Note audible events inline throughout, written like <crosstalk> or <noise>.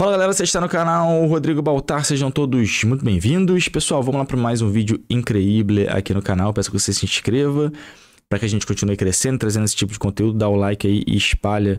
Fala galera, você está no canal Rodrigo Baltar, sejam todos muito bem-vindos. Pessoal, vamos lá para mais um vídeo incrível aqui no canal, peço que você se inscreva para que a gente continue crescendo, trazendo esse tipo de conteúdo, dá o like aí e espalha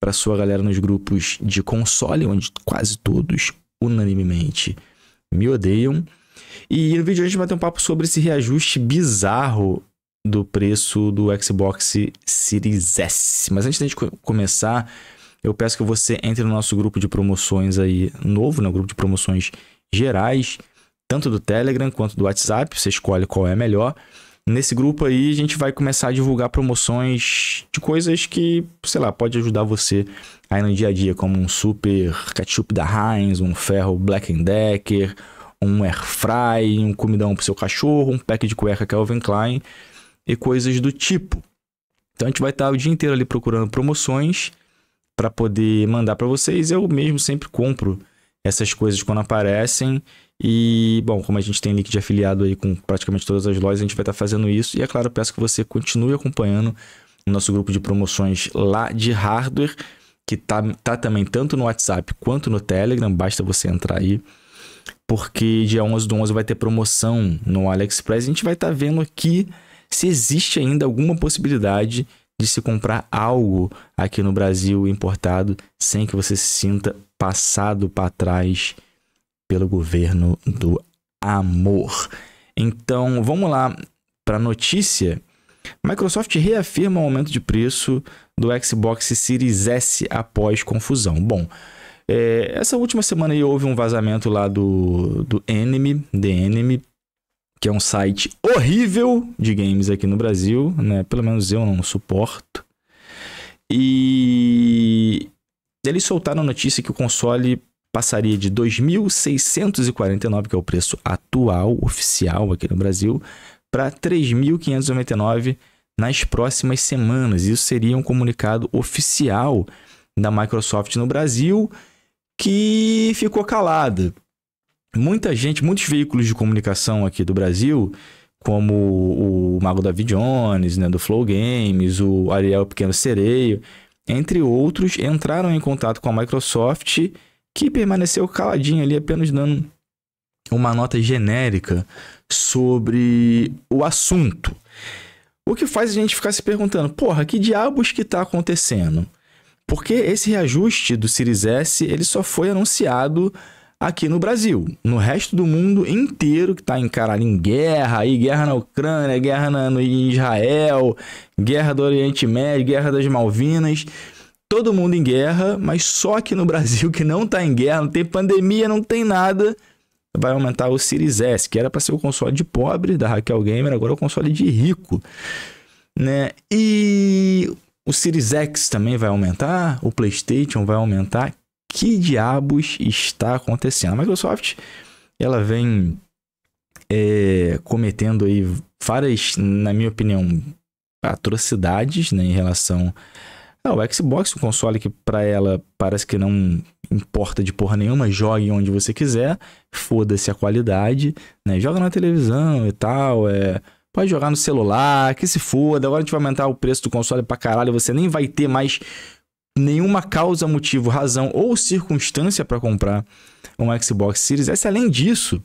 para sua galera nos grupos de console, onde quase todos, unanimemente, me odeiam. E no vídeo a gente vai ter um papo sobre esse reajuste bizarro do preço do Xbox Series S. Mas antes da gente começar, eu peço que você entre no nosso grupo de promoções aí novo, no né? grupo de promoções gerais, tanto do Telegram quanto do WhatsApp. Você escolhe qual é melhor. Nesse grupo aí, a gente vai começar a divulgar promoções de coisas que, sei lá, pode ajudar você aí no dia a dia, como um super ketchup da Heinz, um ferro Black Decker, um air fry, um comidão pro seu cachorro, um pack de cueca Calvin é Klein e coisas do tipo. Então a gente vai estar o dia inteiro ali procurando promoções para poder mandar para vocês. Eu mesmo sempre compro essas coisas quando aparecem. E, bom, como a gente tem link de afiliado aí com praticamente todas as lojas, a gente vai estar tá fazendo isso. E é claro, peço que você continue acompanhando o nosso grupo de promoções lá de hardware, que tá, tá também tanto no WhatsApp quanto no Telegram. Basta você entrar aí. Porque dia 11 do 11 vai ter promoção no AliExpress. A gente vai estar tá vendo aqui se existe ainda alguma possibilidade de se comprar algo aqui no Brasil importado sem que você se sinta passado para trás pelo governo do amor. Então, vamos lá para a notícia. Microsoft reafirma o aumento de preço do Xbox Series S após confusão. Bom, é, essa última semana houve um vazamento lá do, do Enemy, The Enemy, que é um site horrível de games aqui no Brasil, né? Pelo menos eu não suporto. E eles soltaram a notícia que o console passaria de 2.649, que é o preço atual oficial aqui no Brasil, para 3.599 nas próximas semanas. Isso seria um comunicado oficial da Microsoft no Brasil que ficou calada muita gente, muitos veículos de comunicação aqui do Brasil, como o Mago David Jones, né, do Flow Games, o Ariel Pequeno Sereio, entre outros, entraram em contato com a Microsoft, que permaneceu caladinha ali, apenas dando uma nota genérica sobre o assunto. O que faz a gente ficar se perguntando, porra, que diabos que está acontecendo? Porque esse reajuste do Series S, ele só foi anunciado aqui no Brasil. No resto do mundo inteiro, que está encaralho em guerra, aí guerra na Ucrânia, guerra na, no, em Israel, guerra do Oriente Médio, guerra das Malvinas. Todo mundo em guerra, mas só aqui no <laughs> Brasil que não está em guerra, não tem pandemia, não tem nada, vai aumentar o Series S, que era para ser o console de pobre da Raquel Gamer, agora é o console de rico, né? E o Series X também vai aumentar, o PlayStation vai aumentar que diabos está acontecendo? A Microsoft ela vem é, cometendo aí várias, na minha opinião, atrocidades né, em relação ao Xbox, um console que para ela parece que não importa de porra nenhuma, jogue onde você quiser, foda-se a qualidade, né? Joga na televisão e tal, é... Pode jogar no celular, que se foda, agora a gente vai aumentar o preço do console pra caralho, você nem vai ter mais nenhuma causa, motivo, razão ou circunstância para comprar um Xbox Series S. Além disso,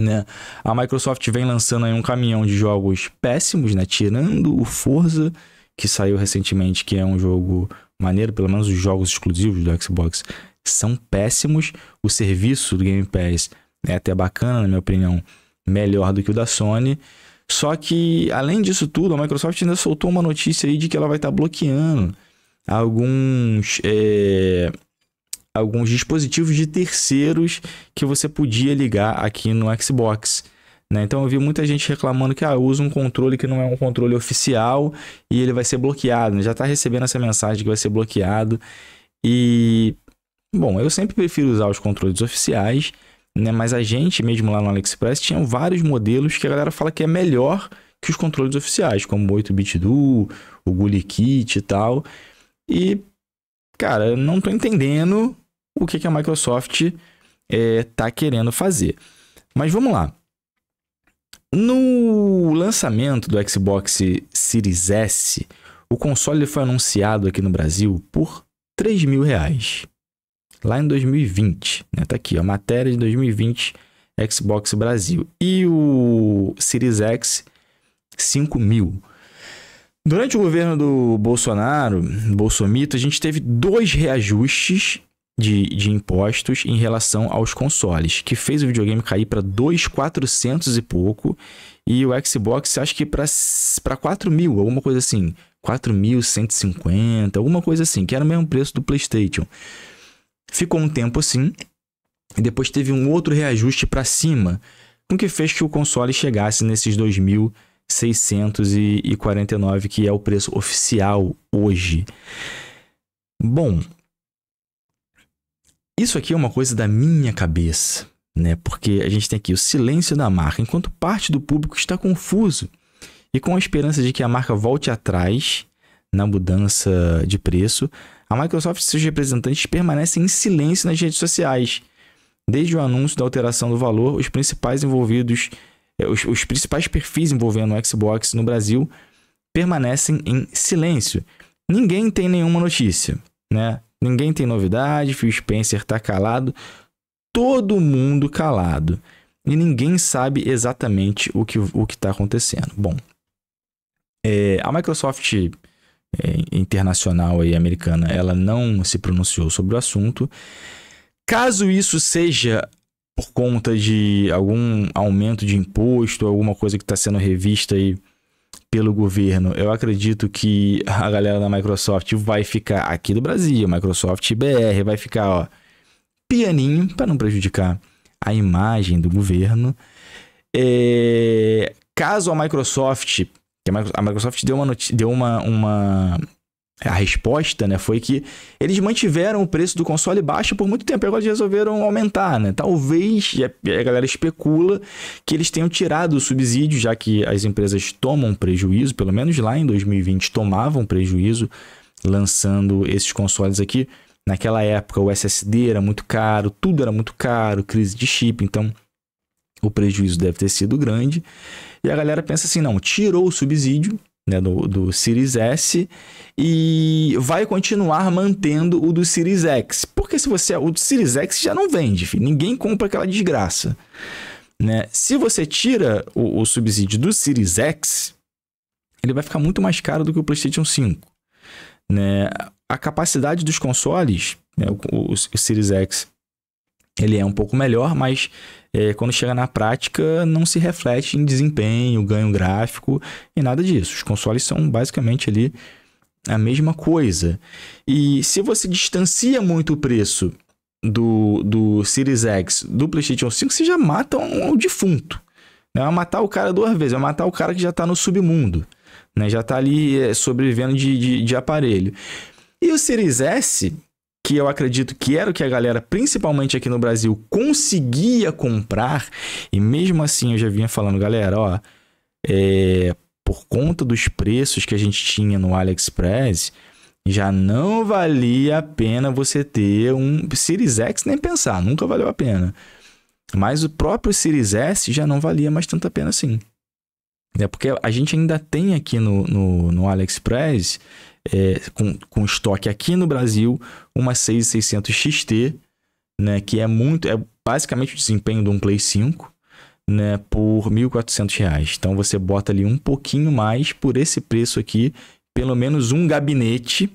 né? A Microsoft vem lançando aí um caminhão de jogos péssimos, né? Tirando o Forza, que saiu recentemente, que é um jogo maneiro, pelo menos os jogos exclusivos do Xbox são péssimos. O serviço do Game Pass é até bacana, na minha opinião, melhor do que o da Sony. Só que, além disso tudo, a Microsoft ainda soltou uma notícia aí de que ela vai estar tá bloqueando alguns é, alguns dispositivos de terceiros que você podia ligar aqui no Xbox. Né? Então eu vi muita gente reclamando que ah, usa um controle que não é um controle oficial e ele vai ser bloqueado. Né? Já está recebendo essa mensagem que vai ser bloqueado. E bom, eu sempre prefiro usar os controles oficiais, né? mas a gente mesmo lá no AliExpress tinha vários modelos que a galera fala que é melhor que os controles oficiais, como o 8-bit do, o Gully Kit e tal. E, cara, não tô entendendo o que, que a Microsoft é, tá querendo fazer. Mas vamos lá. No lançamento do Xbox Series S, o console foi anunciado aqui no Brasil por 3 mil reais. Lá em 2020, né? Tá aqui, a matéria de 2020, Xbox Brasil. E o Series X, 5 mil. Durante o governo do Bolsonaro, Bolsomito, a gente teve dois reajustes de, de impostos em relação aos consoles, que fez o videogame cair para 2,400 e pouco, e o Xbox acho que para 4 mil, alguma coisa assim. 4.150, alguma coisa assim, que era o mesmo preço do PlayStation. Ficou um tempo assim, e depois teve um outro reajuste para cima, com que fez que o console chegasse nesses 2.000 649, que é o preço oficial hoje. Bom, isso aqui é uma coisa da minha cabeça, né? Porque a gente tem aqui o silêncio da marca, enquanto parte do público está confuso e com a esperança de que a marca volte atrás na mudança de preço, a Microsoft e seus representantes permanecem em silêncio nas redes sociais. Desde o anúncio da alteração do valor, os principais envolvidos é, os, os principais perfis envolvendo o Xbox no Brasil permanecem em silêncio. Ninguém tem nenhuma notícia, né? Ninguém tem novidade, Phil Spencer tá calado, todo mundo calado. E ninguém sabe exatamente o que o está acontecendo. Bom, é, a Microsoft é, internacional e americana, ela não se pronunciou sobre o assunto. Caso isso seja por conta de algum aumento de imposto, alguma coisa que está sendo revista aí pelo governo. Eu acredito que a galera da Microsoft vai ficar aqui do Brasil, Microsoft BR, vai ficar ó, pianinho para não prejudicar a imagem do governo. É... Caso a Microsoft, a Microsoft deu uma, deu uma, uma a resposta né, foi que eles mantiveram o preço do console baixo por muito tempo e agora resolveram aumentar. Né? Talvez a galera especula que eles tenham tirado o subsídio, já que as empresas tomam prejuízo, pelo menos lá em 2020 tomavam prejuízo lançando esses consoles aqui. Naquela época o SSD era muito caro, tudo era muito caro, crise de chip, então o prejuízo deve ter sido grande. E a galera pensa assim: não, tirou o subsídio, né, do, do Series S e vai continuar mantendo o do Series X. Porque se você o do Series X já não vende, filho. ninguém compra aquela desgraça. Né? Se você tira o, o, subsídio do Series X, ele vai ficar muito mais caro do que o PlayStation 5. Né? A capacidade dos consoles, né, o, o, o Series X ele é um pouco melhor, mas é, quando chega na prática não se reflete em desempenho, ganho gráfico e nada disso. Os consoles são basicamente ali a mesma coisa. E se você distancia muito o preço do, do Series X do PlayStation 5, você já mata um, um defunto. É matar o cara duas vezes, é matar o cara que já está no submundo, né? já está ali é, sobrevivendo de, de, de aparelho. E o Series S que eu acredito que era o que a galera, principalmente aqui no Brasil, conseguia comprar. E mesmo assim eu já vinha falando, galera, ó, é, por conta dos preços que a gente tinha no AliExpress, já não valia a pena você ter um Series X nem pensar, nunca valeu a pena. Mas o próprio Series S já não valia mais tanta pena assim. É porque a gente ainda tem aqui no, no, no AliExpress é, com, com estoque aqui no Brasil, uma 6600 XT, né, que é muito, é basicamente o desempenho de um Play 5, né, por R$ 1.400. Então você bota ali um pouquinho mais por esse preço aqui, pelo menos um gabinete,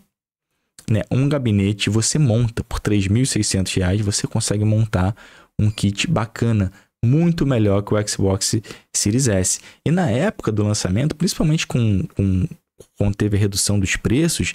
né, um gabinete você monta por R$ 3.600, você consegue montar um kit bacana, muito melhor que o Xbox Series S. E na época do lançamento, principalmente com, com conteve a redução dos preços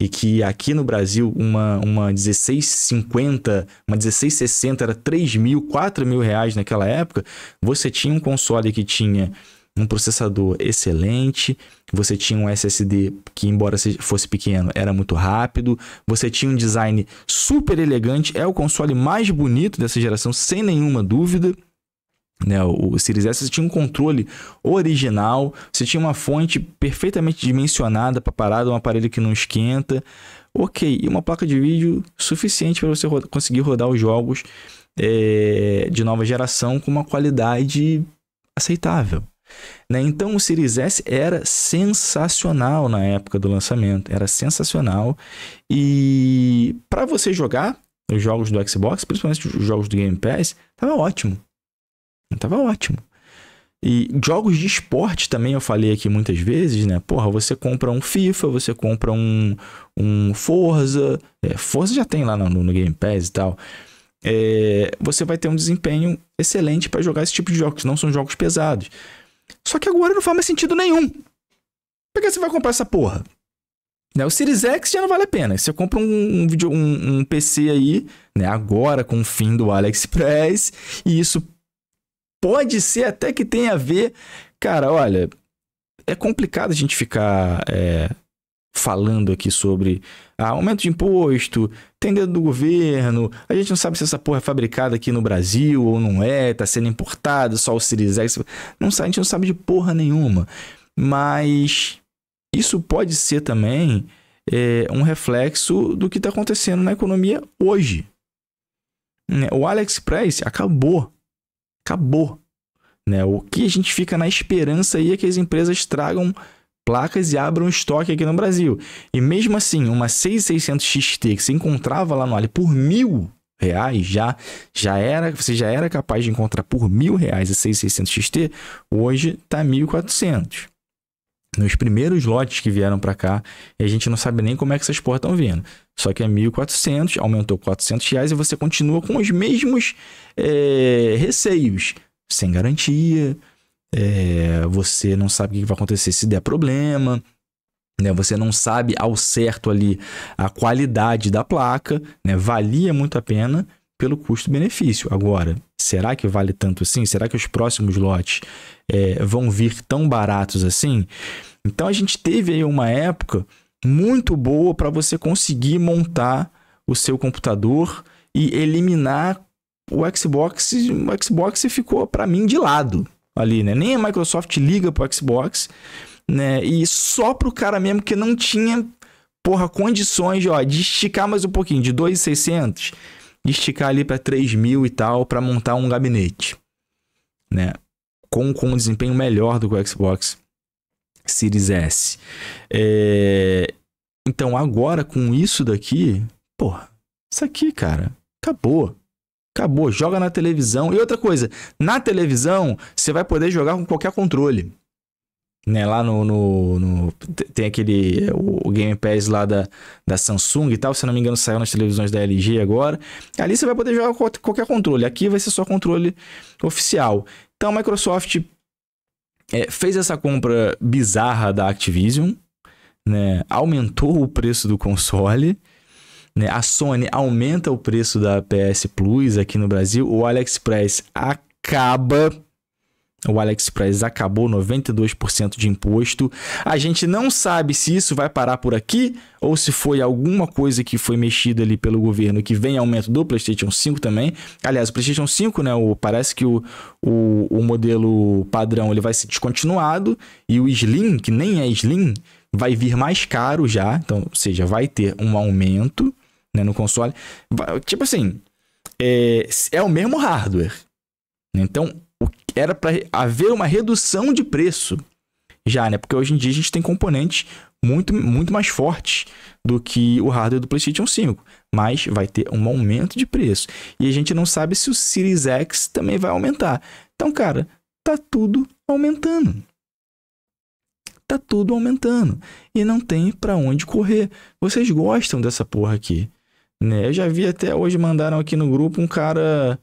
e que aqui no Brasil uma, uma 1650, uma 1660 era 3 mil, 4 mil reais naquela época, você tinha um console que tinha um processador excelente, você tinha um SSD que, embora fosse pequeno, era muito rápido, você tinha um design super elegante, é o console mais bonito dessa geração, sem nenhuma dúvida. Né, o Series S você tinha um controle original, você tinha uma fonte perfeitamente dimensionada para parada, um aparelho que não esquenta. Ok, e uma placa de vídeo suficiente para você conseguir rodar os jogos é, de nova geração com uma qualidade aceitável. Né? Então o Series S era sensacional na época do lançamento, era sensacional. E para você jogar os jogos do Xbox, principalmente os jogos do Game Pass, estava ótimo. Tava ótimo. E jogos de esporte também eu falei aqui muitas vezes, né? Porra, você compra um FIFA, você compra um, um Forza. É, Forza já tem lá no, no Game Pass e tal. É, você vai ter um desempenho excelente para jogar esse tipo de jogos. Não são jogos pesados. Só que agora não faz mais sentido nenhum. Por que você vai comprar essa porra? Né, o Series X já não vale a pena. Você compra um, um, vídeo, um, um PC aí, né, agora com o fim do AliExpress, e isso pode ser até que tenha a ver. Cara, olha, é complicado a gente ficar é, falando aqui sobre ah, aumento de imposto, tem dedo do governo, a gente não sabe se essa porra é fabricada aqui no Brasil ou não é, tá sendo importada, só o Sirisex. Não, a gente não sabe de porra nenhuma. Mas isso pode ser também é, um reflexo do que está acontecendo na economia hoje. Né, o Alex Price acabou Acabou. Né? O que a gente fica na esperança aí é que as empresas tragam placas e abram estoque aqui no Brasil. E mesmo assim, uma 6600 XT que se encontrava lá no Ali por mil reais já já era você já era capaz de encontrar por mil reais a 6600 XT hoje tá 1400 nos primeiros lotes que vieram para cá e a gente não sabe nem como é que essas portas estão vindo só que é 1.400, aumentou 400 reais e você continua com os mesmos é, receios. Sem garantia, é, você não sabe o que vai acontecer se der problema, né? você não sabe ao certo ali a qualidade da placa, né? valia muito a pena pelo custo-benefício. Agora, será que vale tanto assim? Será que os próximos lotes é, vão vir tão baratos assim? Então a gente teve aí uma época muito boa para você conseguir montar o seu computador e eliminar o Xbox. O Xbox ficou para mim de lado ali, né? Nem a Microsoft liga pro Xbox, né? E só pro cara mesmo que não tinha porra condições de, ó, de esticar mais um pouquinho, de 2,600, esticar ali para 3.000 e tal para montar um gabinete, né? Com, com um desempenho melhor do que o Xbox. Series S. É... Então agora com isso daqui, porra, isso aqui, cara, acabou. Acabou, joga na televisão. E outra coisa, na televisão você vai poder jogar com qualquer controle. Né, lá no, no, no Tem aquele. O Game Pass lá da, da Samsung e tal. Se não me engano, saiu nas televisões da LG agora. Ali você vai poder jogar com qualquer controle. Aqui vai ser só controle oficial. Então a Microsoft é, fez essa compra bizarra da Activision, né? aumentou o preço do console. Né? A Sony aumenta o preço da PS Plus aqui no Brasil. O AliExpress acaba o AliExpress acabou 92% de imposto. A gente não sabe se isso vai parar por aqui ou se foi alguma coisa que foi mexida ali pelo governo que vem aumento do PlayStation 5 também. Aliás, o PlayStation 5, né, o, parece que o, o, o modelo padrão ele vai ser descontinuado e o Slim, que nem é Slim, vai vir mais caro já. Então, ou seja, vai ter um aumento né, no console. Tipo assim, é, é o mesmo hardware. Então, era para haver uma redução de preço já, né? Porque hoje em dia a gente tem componentes muito, muito mais fortes do que o hardware do PlayStation 5, mas vai ter um aumento de preço. E a gente não sabe se o Series X também vai aumentar. Então, cara, tá tudo aumentando. Tá tudo aumentando e não tem para onde correr. Vocês gostam dessa porra aqui, né? Eu já vi até hoje mandaram aqui no grupo um cara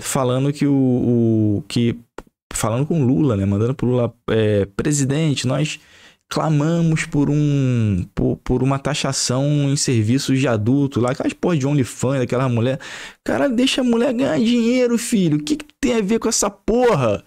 falando que o, o que falando com Lula, né, mandando pro Lula, é, presidente, nós clamamos por um por, por, uma taxação em serviços de adulto lá, aquelas porra de OnlyFans daquela mulher. Cara, deixa a mulher ganhar dinheiro, filho. O que, que tem a ver com essa porra?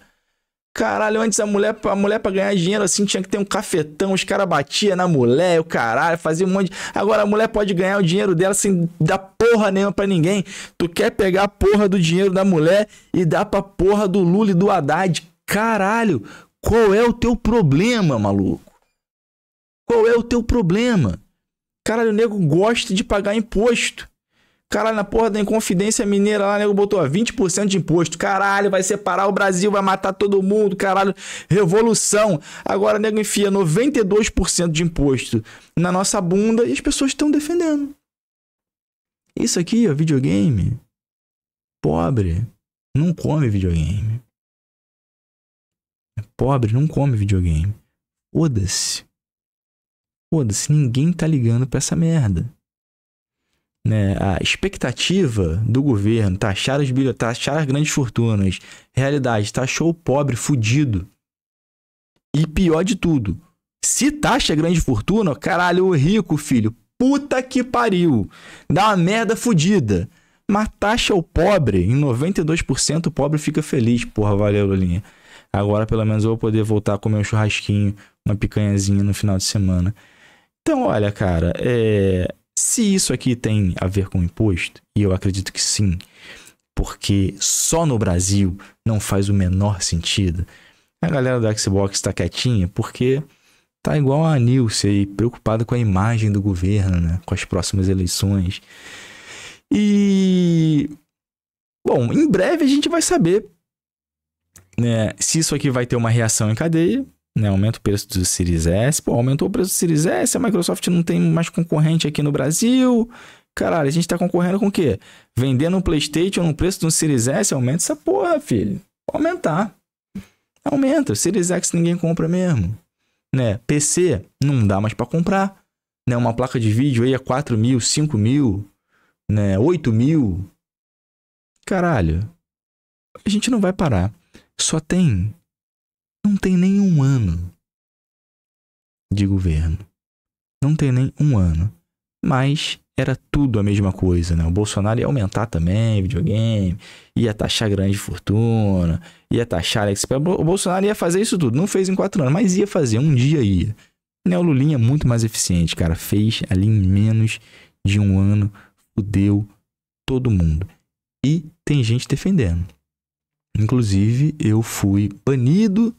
Caralho, antes a mulher, a mulher pra ganhar dinheiro assim tinha que ter um cafetão, os caras batiam na mulher, o caralho, fazia um monte. De... Agora a mulher pode ganhar o dinheiro dela sem dar porra nenhuma pra ninguém. Tu quer pegar a porra do dinheiro da mulher e dar pra porra do Lula e do Haddad. Caralho, qual é o teu problema, maluco? Qual é o teu problema? Caralho, o nego gosta de pagar imposto. Caralho, na porra da Inconfidência Mineira lá, nego botou 20% de imposto. Caralho, vai separar o Brasil, vai matar todo mundo, caralho. Revolução. Agora, nego enfia 92% de imposto na nossa bunda e as pessoas estão defendendo. Isso aqui, ó, é videogame. Pobre não come videogame. É pobre não come videogame. Foda-se. Foda-se, ninguém tá ligando pra essa merda né, a expectativa do governo, taxar, os bilhões, taxar as grandes fortunas, realidade, taxou o pobre fudido. E pior de tudo, se taxa a grande fortuna, caralho, o rico, filho, puta que pariu, dá uma merda fudida. Mas taxa o pobre, em 92% o pobre fica feliz, porra, valeu, Lulinha. Agora pelo menos eu vou poder voltar a comer um churrasquinho, uma picanhazinha no final de semana. Então, olha, cara, é... Se isso aqui tem a ver com imposto, e eu acredito que sim, porque só no Brasil não faz o menor sentido. A galera do Xbox está quietinha porque tá igual a Nilce aí, preocupada com a imagem do governo, né? com as próximas eleições. E. Bom, em breve a gente vai saber né, se isso aqui vai ter uma reação em cadeia né? Aumenta o preço do Series S. Pô, aumentou o preço do Series S, a Microsoft não tem mais concorrente aqui no Brasil. Caralho, a gente tá concorrendo com o quê? Vendendo um PlayStation no preço de um Series S, aumenta essa porra, filho. aumentar. Aumenta. Series X ninguém compra mesmo. Né? PC não dá mais para comprar. Né? Uma placa de vídeo aí a é 4 mil, 5 mil, né? 8 mil. Caralho. A gente não vai parar. Só tem não tem nem um ano de governo. Não tem nem um ano. Mas era tudo a mesma coisa, né? O Bolsonaro ia aumentar também videogame, ia taxar grande fortuna, ia taxar O Bolsonaro ia fazer isso tudo. Não fez em quatro anos, mas ia fazer, um dia ia. Né? O Lulinha é muito mais eficiente, cara. Fez ali em menos de um ano, fudeu todo mundo. E tem gente defendendo. Inclusive, eu fui banido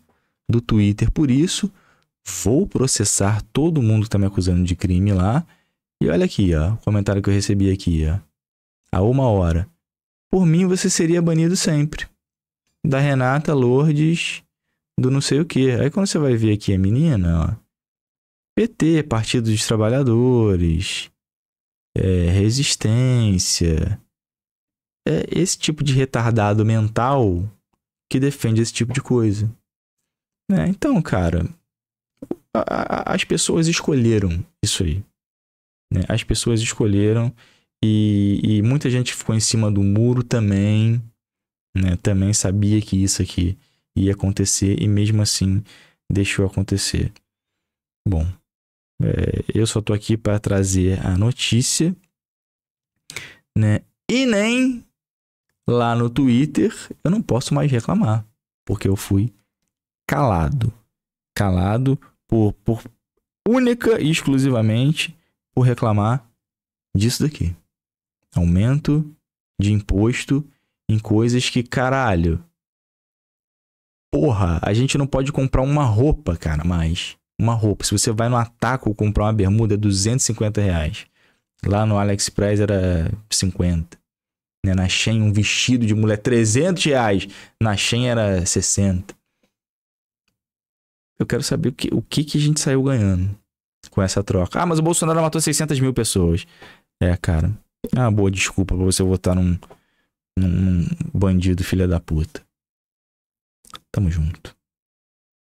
do Twitter por isso. Vou processar todo mundo que está me acusando de crime lá. E olha aqui, ó, o comentário que eu recebi aqui, ó. Há uma hora. Por mim, você seria banido sempre. Da Renata Lourdes, do não sei o que. Aí quando você vai ver aqui a menina, ó. PT, Partido dos Trabalhadores, é, Resistência. É esse tipo de retardado mental que defende esse tipo de coisa. Né? Então, cara, a, a, as pessoas escolheram isso aí. Né? As pessoas escolheram e, e, muita gente ficou em cima do muro também, né? Também sabia que isso aqui ia acontecer e mesmo assim deixou acontecer. Bom, é, eu só tô aqui para trazer a notícia, né? E nem lá no Twitter eu não posso mais reclamar, porque eu fui calado. Calado por, por única e exclusivamente por reclamar disso daqui. Aumento de imposto em coisas que, caralho. Porra, a gente não pode comprar uma roupa, cara, mais. Uma roupa. Se você vai no Ataco comprar uma bermuda, é 250 reais. Lá no AliExpress era 50. Né? Na Shein, um vestido de mulher, 300 reais. Na Shein era 60. Eu quero saber o que, o que, que a gente saiu ganhando com essa troca. Ah, mas o Bolsonaro matou 600 mil pessoas. É, cara. É uma boa desculpa pra você votar num, num bandido filha da puta. Tamo junto.